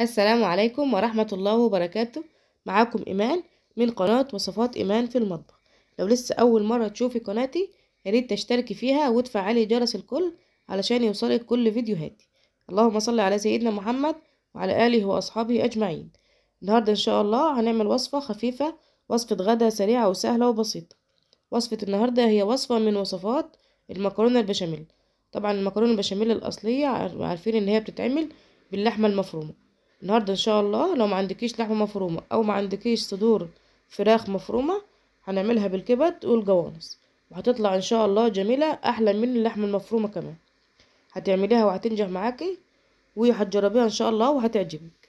السلام عليكم ورحمة الله وبركاته معاكم إيمان من قناة وصفات إيمان في المطبخ لو لسه أول مرة تشوفي قناتي ياريت تشتركي فيها وتفعلي جرس الكل علشان يوصلك كل فيديوهاتي اللهم صل على سيدنا محمد وعلى آله وأصحابه أجمعين النهاردة إن شاء الله هنعمل وصفة خفيفة وصفة غدا سريعة وسهلة وبسيطة وصفة النهاردة هي وصفة من وصفات المكرونة البشاميل طبعا المكرونة البشاميل الأصلية عارفين إن هي بتتعمل باللحمة المفرومة النهارده ان شاء الله لو ما عندكيش لحمه مفرومه او ما عندكيش صدور فراخ مفرومه هنعملها بالكبد والجوانس وهتطلع ان شاء الله جميله احلى من اللحمه المفرومه كمان هتعمليها وهتنجح معاكي وهتجربيها ان شاء الله وهتعجبك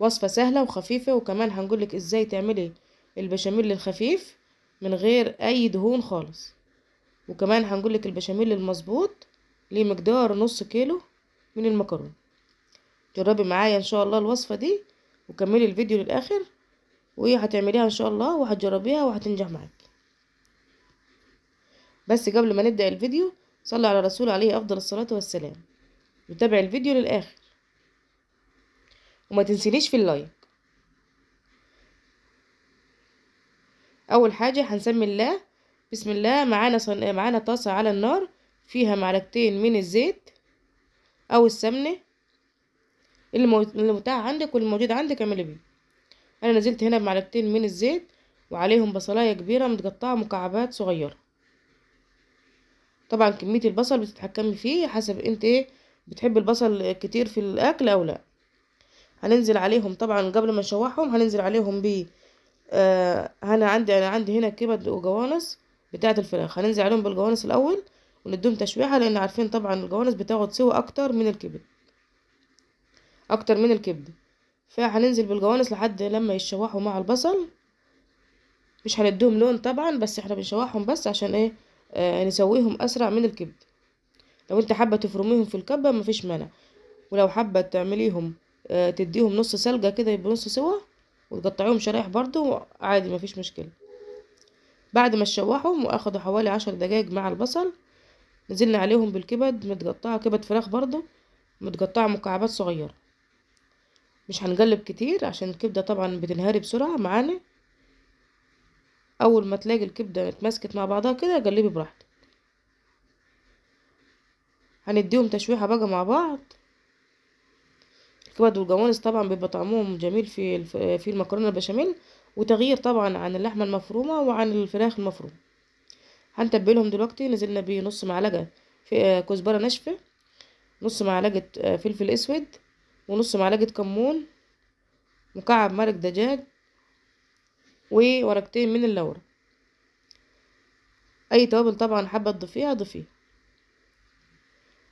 وصفه سهله وخفيفه وكمان هنقولك ازاي تعملي البشاميل الخفيف من غير اي دهون خالص وكمان هنقولك البشاميل المظبوط لمقدار نص كيلو من المكرونه جربي معايا ان شاء الله الوصفه دي وكملي الفيديو للاخر وهي هتعمليها ان شاء الله وهتجربيها وهتنجح معاكي بس قبل ما نبدا الفيديو صلي على الرسول عليه افضل الصلاه والسلام وتابعي الفيديو للاخر وما تنسينيش في اللايك اول حاجه هنسمي الله بسم الله معانا صن... معانا طاسه على النار فيها معلقتين من الزيت او السمنه اللي متاح عندك واللي موجود عندك اعملي بيه انا نزلت هنا بمعلقتين من الزيت وعليهم بصلايه كبيره متقطعه مكعبات صغيره طبعا كميه البصل بتتحكمي فيه حسب انت ايه بتحبي البصل كتير في الاكل او لا هننزل عليهم طبعا قبل ما نشوحهم هننزل عليهم ب آه انا عندي انا عندي هنا كبد وجوانس بتاعه الفراخ هننزل عليهم بالجوانس الاول ونديهم تشويحه لان عارفين طبعا الجوانس بتاخد سوى اكتر من الكبد اكتر من الكبدة فهننزل بالجوانس لحد لما يتشوحوا مع البصل مش هنديهم لون طبعا بس احنا بنشوحهم بس عشان ايه آه نسويهم اسرع من الكبدة لو انت حابة تفرميهم في الكبة مفيش مانع ولو حابة تعمليهم آه تديهم نص سلقة كده يبقوا نص سوا وتقطعيهم شرايح برضو عادي مفيش مشكلة بعد ما اتشوحهم واخدوا حوالي عشر دقايق مع البصل نزلنا عليهم بالكبد متقطعة كبد فراخ برضو متقطعة مكعبات صغيرة مش هنقلب كتير عشان الكبدة طبعا بتنهاري بسرعة معانا اول ما تلاقي الكبدة اتمسكت مع بعضها كده قلبي براحتك هنديهم تشويحة بقى مع بعض الكبد والجوانس طبعا بيبقى طعمهم جميل في في المكرونة البشاميل وتغيير طبعا عن اللحمة المفرومة وعن الفراخ المفرومة هنتبلهم دلوقتي نزلنا بيه نص معلقة في كزبرة ناشفة نص معلقة فلفل اسود ونص معلقة كمون مكعب مرق دجاج وورقتين من اللورة اي توابل طبعا حابة تضيفيها ضيفيها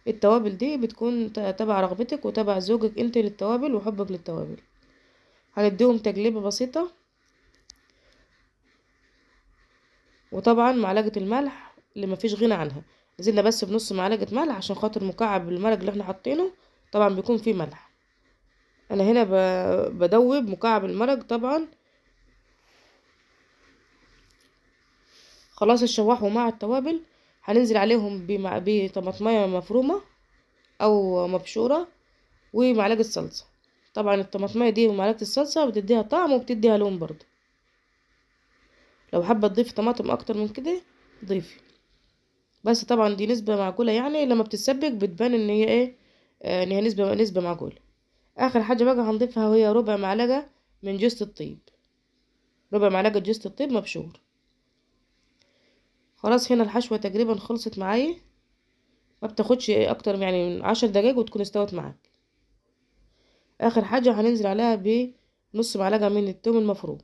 التوابل دي بتكون تبع رغبتك وتبع زوجك انت للتوابل وحبك للتوابل هنديهم تجلبة بسيطة وطبعا معلقة الملح اللي مفيش غنى عنها نزلنا بس بنص معلقة ملح عشان خاطر مكعب المرق اللي احنا حاطينه طبعا بيكون فيه ملح انا هنا بدوب مكعب المرق طبعا خلاص الشواح ومع التوابل هننزل عليهم بطماطمية مفرومة او مبشورة ومعلقة صلصة طبعا الطماطمية دي ومعلقة الصلصة بتديها طعم وبتديها لون برضه لو حابة تضيفي طماطم اكتر من كده ضيفي بس طبعا دي نسبة معقولة يعني لما بتتسبك بتبان ان هي ايه ان هي نسبة نسبة معقولة اخر حاجه بقى هنضيفها وهي ربع معلقه من جوز الطيب ربع معلقه جوز الطيب مبشور خلاص هنا الحشوه تقريبا خلصت معايا ما بتاخدش اكتر يعني من عشر دقايق وتكون استوت معاك اخر حاجه هننزل عليها بنص معلقه من التوم المفروم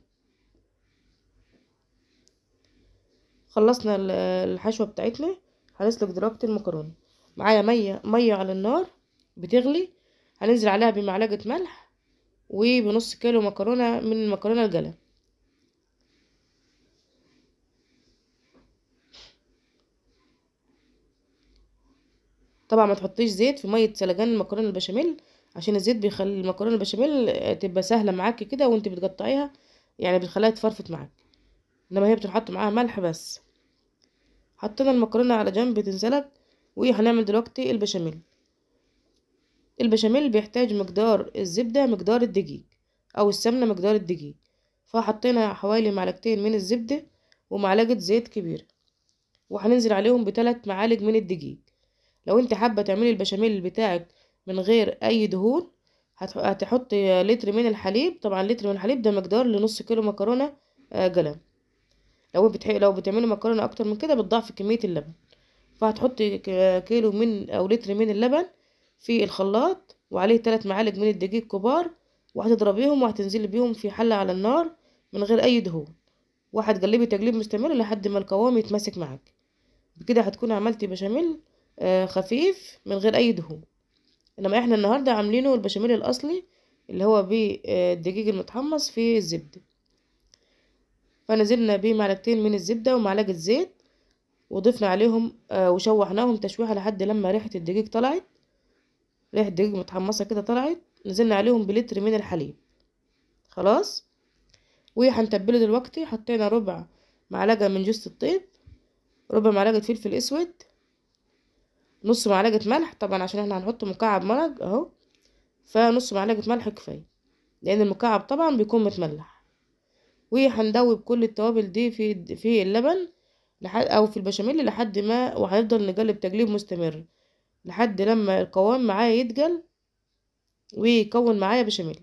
خلصنا الحشوه بتاعتنا هنسلق دلوقتي المكرونه معايا ميه ميه على النار بتغلي هننزل عليها بمعلقة ملح وبنص كيلو مكرونة من المكرونة القلم طبعا ما تحطيش زيت في ميه سلجان المكرونه البشاميل عشان الزيت بيخلي المكرونه البشاميل تبقى سهله معاكي كده وانت بتقطعيها يعني بتخليها تفرفت معاك انما هي بتنحط معاها ملح بس حطينا المكرونه على جنب تنسلق وهنعمل دلوقتي البشاميل البشاميل بيحتاج مقدار الزبدة مقدار الدقيق أو السمنة مقدار الدقيق فحطينا حوالي معلقتين من الزبدة ومعلقة زيت كبيرة وهننزل عليهم بتلات معالج من الدقيق لو انت حابة تعملي البشاميل بتاعك من غير أي دهون هتحطي لتر من الحليب طبعا لتر من الحليب ده مقدار لنص كيلو مكرونة قلم آه، لو بتح... لو بتعملي مكرونة أكتر من كده بتضعف كمية اللبن فهتحطي كيلو من أو لتر من اللبن في الخلاط وعليه ثلاث معالق من الدقيق كبار وهتضربيهم وهتنزلي بيهم في حلة على النار من غير أي دهون وهتقلبي تقليب مستمر لحد ما القوام يتماسك معاكي بكده هتكون عملتي بشاميل آه، خفيف من غير أي دهون إنما إحنا النهاردة عاملينه البشاميل الأصلي اللي هو بالدقيق آه، المتحمص في الزبدة فنزلنا بيه معلقتين من الزبدة ومعلقة زيت وضفنا عليهم آه، وشوحناهم تشويحة لحد لما ريحة الدقيق طلعت ريحة دجاج متحمصة كده طلعت نزلنا عليهم بلتر من الحليب خلاص وهنتبله دلوقتي حطينا ربع معلقة من جوز الطيب ربع معلقة فلفل اسود نص معلقة ملح طبعا عشان احنا هنحط مكعب مرق اهو فنص معلقة ملح كفاية لان المكعب طبعا بيكون متملح وهندوب كل التوابل دي في في اللبن لحد او في البشاميل لحد ما وهنفضل نقلب تقليب مستمر لحد لما القوام معايا يتقل ويكون معايا بشاميل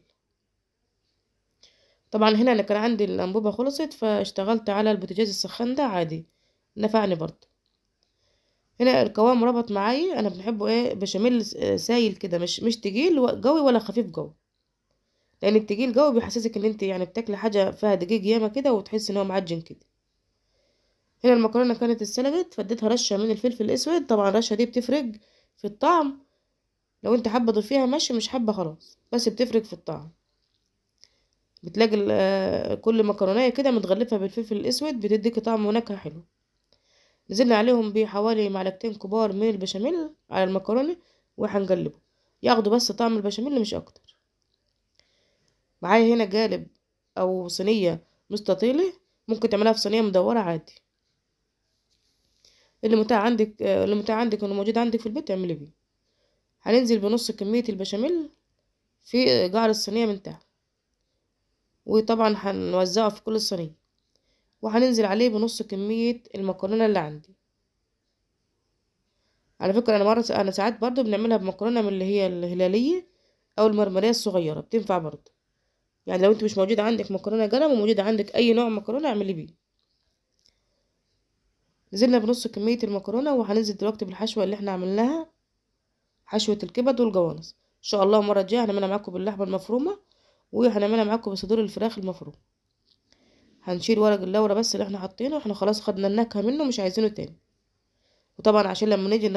طبعا هنا انا كان عندي الانبوبه خلصت فاشتغلت على البوتاجاز السخان ده عادي نفعني برضه هنا القوام ربط معايا انا بنحبه ايه بشاميل سايل كده مش مش تقيل قوي ولا خفيف قوي لان التقيل قوي بيحسسك ان انت يعني بتاكلي حاجه فيها دقيق ياما كده وتحس ان هو معجن كده هنا المكرونه كانت اتسلقت فاديتها رشه من الفلفل الاسود طبعا الرشه دي بتفرق في الطعم لو انت حابه تضيفيها ماشي مش حابه خلاص بس بتفرق في الطعم بتلاقي آه، كل مكرونيه كده متغلفه بالفلفل الاسود بتديكي طعم ونكهه حلو نزلنا عليهم بحوالي معلقتين كبار من البشاميل على المكرونه وهنقلبه ياخدوا بس طعم البشاميل مش اكتر معايا هنا قالب او صينيه مستطيله ممكن تعملها في صينيه مدوره عادي اللي متاع عندك اللي متاع عندك واللي موجود عندك في البيت اعملي بيه هننزل بنص كمية البشاميل في قعر الصينية من تحت وطبعا هنوزعه في كل الصينية وهننزل عليه بنص كمية المكرونة اللي عندي على فكرة أنا مرة أنا ساعات برضو بنعملها بمكرونة من اللي هي الهلالية أو المرمرية الصغيرة بتنفع برضو يعني لو انت مش موجود عندك مكرونة قلم وموجود عندك أي نوع مكرونة اعملي بيه نزلنا بنص كمية المكرونة وهننزل دلوقتي بالحشوة اللي احنا عملناها حشوة الكبد والجوانص ان شاء الله المرة الجاية هنعملها معاكم باللحمة المفرومة وهنعملها معاكم بصدور الفراخ المفرومة هنشيل ورق اللورة بس اللي احنا حاطينه احنا خلاص خدنا النكهة منه مش عايزينه تاني وطبعا عشان لما نيجي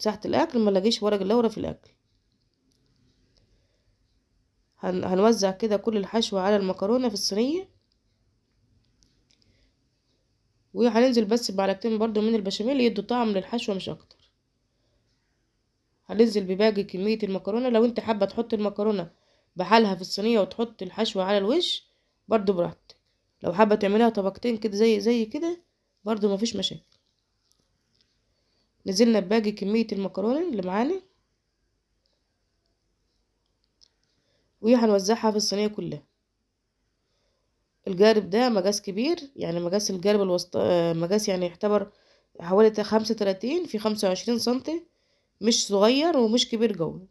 ساعة الاكل ما نلاقيش ورق اللورة في الاكل هنوزع كده كل الحشوة على المكرونة في الصينية وهننزل بس بمعلقتين برضو من البشاميل يدوا طعم للحشوة مش أكتر هننزل بباقي كمية المكرونة لو انت حابة تحط المكرونة بحالها في الصينية وتحط الحشوة على الوش برضو براحتك لو حابة تعمليها طبقتين كده زي زي كده برضو مفيش مشاكل نزلنا بباقي كمية المكرونة اللي معانا وهنوزعها في الصينية كلها الجارب ده مقاس كبير يعني مقاس الجانب الوسط آه، مقاس يعني يعتبر حوالي خمسة وتلاتين في خمسة وعشرين سنتي مش صغير ومش كبير قوي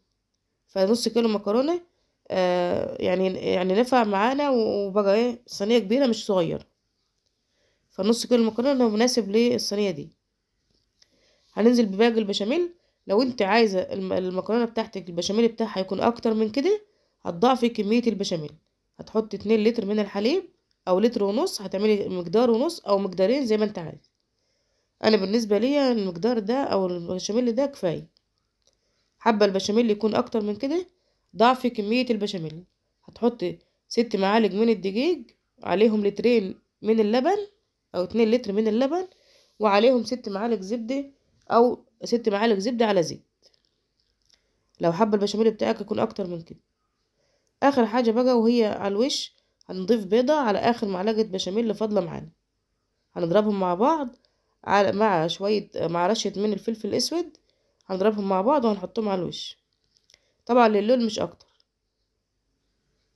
فنص كيلو مكرونة آه يعني يعني نفع معانا وبقى ايه صينية كبيرة مش صغير فنص كيلو مكرونة مناسب للصينية دي هننزل بباقي البشاميل لو انت عايزة المكرونة بتاعتك البشاميل بتاعها يكون اكتر من كده هتضاعفي كمية البشاميل هتحطي اتنين لتر من الحليب او لتر ونص هتعملي مقدار ونص او مقدارين زي ما انت عايز انا بالنسبه ليا المقدار ده او البشاميل ده كفايه حابه البشاميل يكون اكتر من كده ضعف كميه البشاميل هتحطي ست معالق من الدقيق عليهم لترين من اللبن او اتنين لتر من اللبن وعليهم ست معالق زبده او ست معالق زبده على زيت لو حابه البشاميل بتاعك يكون اكتر من كده اخر حاجه بقى وهي على الوش هنضيف بيضة على آخر معلقة بشاميل فاضلة معانا هنضربهم مع بعض على مع شوية مع رشة من الفلفل الأسود هنضربهم مع بعض وهنحطهم على الوش طبعا للون مش أكتر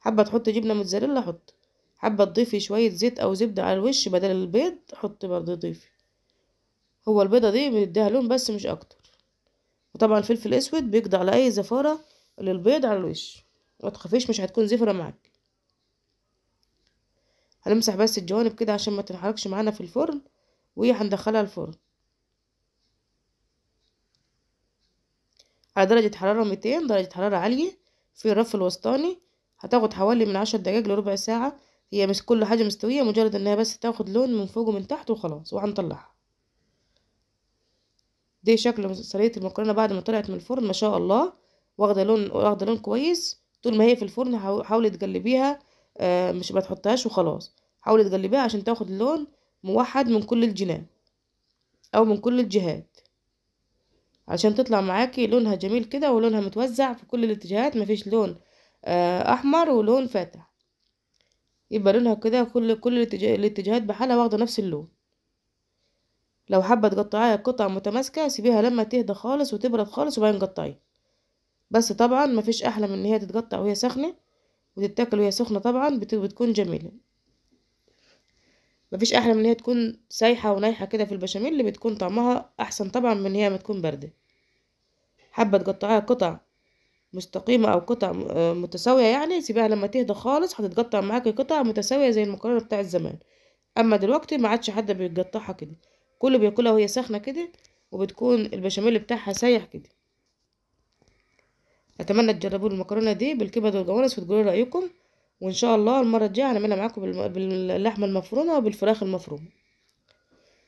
حابة تحط جبنة موتزاريلا حط حابة تضيفي شوية زيت أو زبدة على الوش بدل البيض حطي برضه ضيفي هو البيضة دي بنديها لون بس مش أكتر وطبعا الفلفل الأسود بيقضي على أي زفارة للبيض على الوش متخافيش مش هتكون زفرة معاك هنمسح بس الجوانب كده عشان ما تنحركش معانا في الفرن وهندخلها الفرن على درجة حرارة 200 درجة حرارة عالية في الرف الوسطاني هتاخد حوالي من عشر دقايق لربع ساعة هي مش كل حاجة مستوية مجرد انها بس تاخد لون من فوق ومن تحت وخلاص وهنطلعها دي شكل صينية المكرونة بعد ما طلعت من الفرن ما شاء الله واخدة لون واخدة لون كويس طول ما هي في الفرن حاولي تقلبيها آه، مش بتحطهاش وخلاص حاولي تقلبيها عشان تاخد لون موحد من كل الجنان او من كل الجهات عشان تطلع معاكي لونها جميل كده ولونها متوزع في كل الاتجاهات مفيش لون آه، احمر ولون فاتح يبقى لونها كده كل كل الاتجاهات بحالها واخده نفس اللون لو حابه تقطعيها قطع متماسكه سيبيها لما تهدى خالص وتبرد خالص وبعدين قطعيها بس طبعا مفيش احلى من ان هي تتقطع وهي سخنه وتتاكل وهي سخنه طبعا بتكون جميله مفيش احلى من هي تكون سايحه ونايحه كده في البشاميل اللي بتكون طعمها احسن طبعا من هي ما تكون بارده حابه تقطعيها قطع مستقيمه او قطع آه، متساويه يعني سيبيها لما تهدى خالص هتتقطع معاكي قطع متساويه زي المكرونه بتاع زمان اما دلوقتي ما عادش حد بيقطعها كده كله بياكلها وهي ساخنه كده وبتكون البشاميل بتاعها سايح كده اتمنى تجربوا المكرونه دي بالكبد والجوانس وتقولوا رايكم وان شاء الله المره الجايه هنعملها معاكم باللحمه المفرومه وبالفراخ المفرومه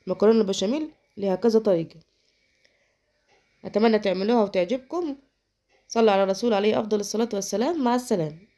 المكرونه البشاميل ليها كذا طريقه اتمنى تعملوها وتعجبكم صلوا على الرسول عليه افضل الصلاه والسلام مع السلامه